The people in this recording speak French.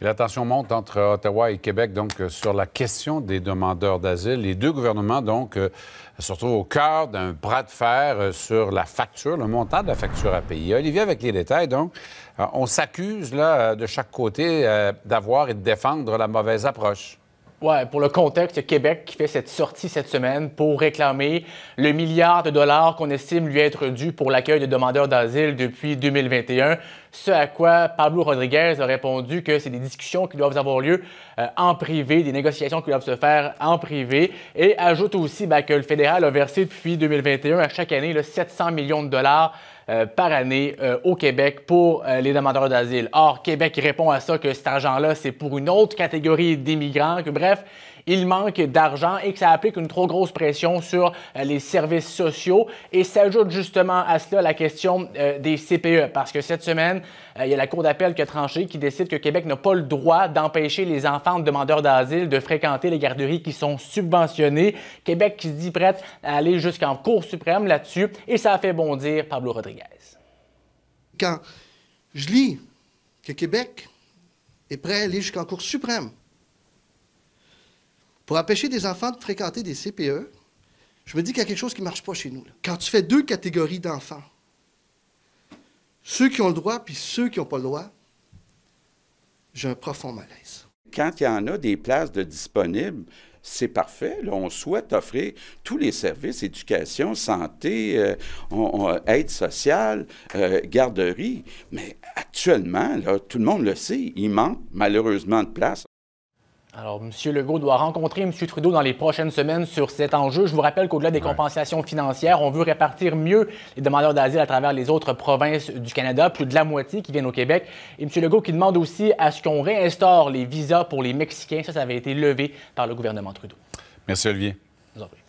la tension monte entre Ottawa et Québec donc euh, sur la question des demandeurs d'asile. Les deux gouvernements donc euh, se retrouvent au cœur d'un bras de fer euh, sur la facture, le montant de la facture à payer. Olivier, avec les détails donc, on s'accuse là de chaque côté d'avoir et de défendre la mauvaise approche pour le contexte, Québec qui fait cette sortie cette semaine pour réclamer le milliard de dollars qu'on estime lui être dû pour l'accueil de demandeurs d'asile depuis 2021. Ce à quoi Pablo Rodriguez a répondu que c'est des discussions qui doivent avoir lieu euh, en privé, des négociations qui doivent se faire en privé. Et ajoute aussi ben, que le fédéral a versé depuis 2021 à chaque année là, 700 millions de dollars euh, par année euh, au Québec pour euh, les demandeurs d'asile. Or, Québec répond à ça que cet argent-là, c'est pour une autre catégorie d'immigrants, que bref, il manque d'argent et que ça applique une trop grosse pression sur euh, les services sociaux. Et s'ajoute justement à cela la question euh, des CPE, parce que cette semaine, euh, il y a la Cour d'appel qui a tranché, qui décide que Québec n'a pas le droit d'empêcher les enfants de demandeurs d'asile de fréquenter les garderies qui sont subventionnées. Québec qui se dit prête à aller jusqu'en Cour suprême là-dessus, et ça a fait bondir Pablo Rodriguez. Quand je lis que Québec est prêt à aller jusqu'en Cour suprême pour empêcher des enfants de fréquenter des CPE, je me dis qu'il y a quelque chose qui ne marche pas chez nous. Quand tu fais deux catégories d'enfants, ceux qui ont le droit puis ceux qui n'ont pas le droit, j'ai un profond malaise. Quand il y en a des places de disponibles, c'est parfait. on souhaite offrir tous les services, éducation, santé, euh, aide sociale, euh, garderie. Mais actuellement, tout le monde le sait, il manque malheureusement de places. Alors, M. Legault doit rencontrer M. Trudeau dans les prochaines semaines sur cet enjeu. Je vous rappelle qu'au-delà des compensations financières, on veut répartir mieux les demandeurs d'asile à travers les autres provinces du Canada, plus de la moitié qui viennent au Québec. Et M. Legault qui demande aussi à ce qu'on réinstaure les visas pour les Mexicains. Ça, ça avait été levé par le gouvernement Trudeau. Merci, Olivier. Vous en prie.